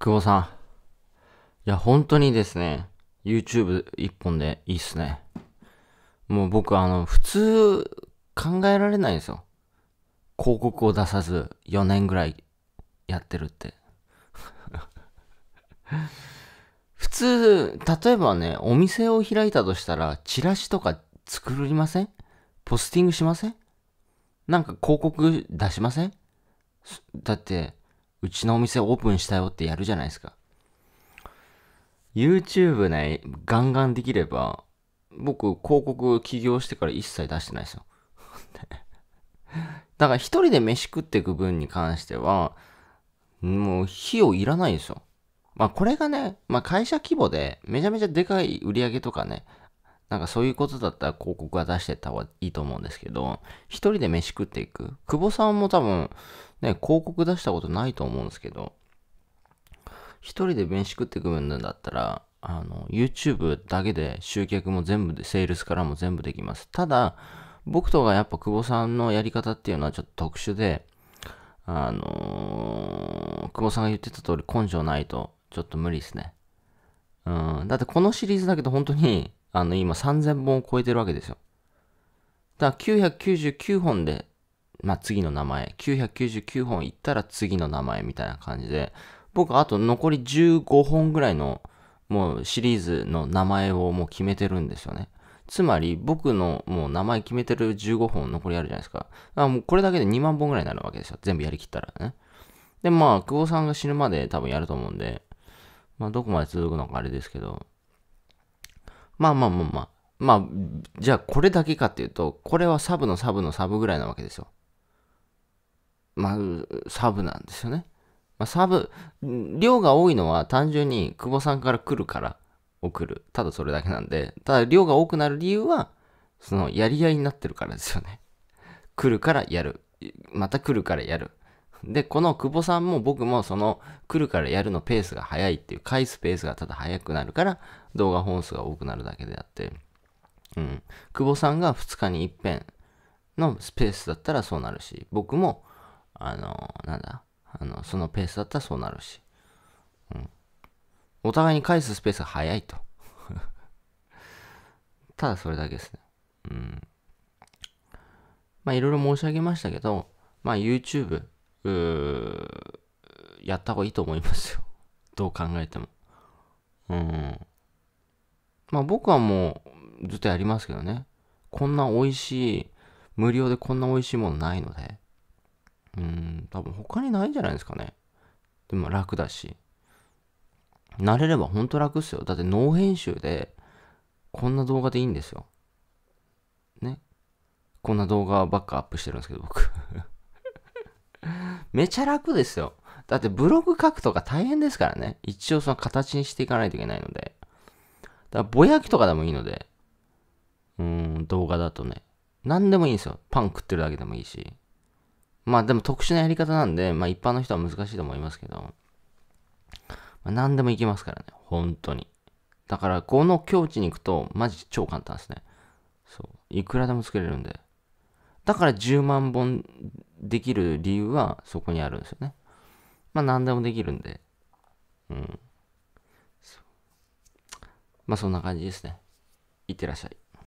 久保さん。いや、本当にですね、YouTube 一本でいいっすね。もう僕、あの、普通、考えられないんですよ。広告を出さず、4年ぐらいやってるって。普通、例えばね、お店を開いたとしたら、チラシとか作りませんポスティングしませんなんか広告出しませんだって、うちのお店オープンしたよってやるじゃないですか。YouTube ね、ガンガンできれば、僕、広告起業してから一切出してないですよ。だから一人で飯食っていく分に関しては、もう費用いらないですよ。まあこれがね、まあ会社規模でめちゃめちゃでかい売り上げとかね、なんかそういうことだったら広告は出してった方がいいと思うんですけど、一人で飯食っていく。久保さんも多分、ね、広告出したことないと思うんですけど、一人で飯食ってくるんだったら、あの、YouTube だけで集客も全部で、セールスからも全部できます。ただ、僕とかやっぱ久保さんのやり方っていうのはちょっと特殊で、あのー、久保さんが言ってた通り根性ないとちょっと無理ですね。うん、だってこのシリーズだけど本当に、あの、今3000本を超えてるわけですよ。だから999本でまあ、次の名前、999本いったら次の名前みたいな感じで、僕あと残り15本ぐらいのもうシリーズの名前をもう決めてるんですよね。つまり僕のもう名前決めてる15本残りあるじゃないですか。かもうこれだけで2万本ぐらいになるわけですよ。全部やりきったらね。で、まあ、久保さんが死ぬまで多分やると思うんで、まあ、どこまで続くのかあれですけど、まあまあまあまあ、まあ、じゃあこれだけかっていうと、これはサブのサブのサブぐらいなわけですよ。まあ、サブなんですよね。まあ、サブ、量が多いのは単純に久保さんから来るから送る。ただそれだけなんで、ただ量が多くなる理由は、そのやり合いになってるからですよね。来るからやる。また来るからやる。で、この久保さんも僕もその来るからやるのペースが速いっていう、返すペースがただ速くなるから動画本数が多くなるだけであって、うん。久保さんが2日にぺ遍のスペースだったらそうなるし、僕もあの、なんだ、あの、そのペースだったらそうなるし。うん。お互いに返すスペースが早いと。ただそれだけですね。うん。まあ、いろいろ申し上げましたけど、まあ、YouTube、やった方がいいと思いますよ。どう考えても。うん。まあ、僕はもう、ずっとやりますけどね。こんな美味しい、無料でこんな美味しいものないので。うん、多分他にないんじゃないですかね。でも楽だし。慣れればほんと楽っすよ。だって脳編集で、こんな動画でいいんですよ。ね。こんな動画ばっかアップしてるんですけど、僕 めちゃ楽ですよ。だってブログ書くとか大変ですからね。一応その形にしていかないといけないので。だからぼやきとかでもいいので。うん、動画だとね。何でもいいんですよ。パン食ってるだけでもいいし。まあでも特殊なやり方なんで、まあ一般の人は難しいと思いますけど、まあ、何でもいけますからね、本当に。だからこの境地に行くと、マジ超簡単ですね。そう。いくらでも作れるんで。だから10万本できる理由はそこにあるんですよね。まあ何でもできるんで。うん。まあそんな感じですね。いってらっしゃい。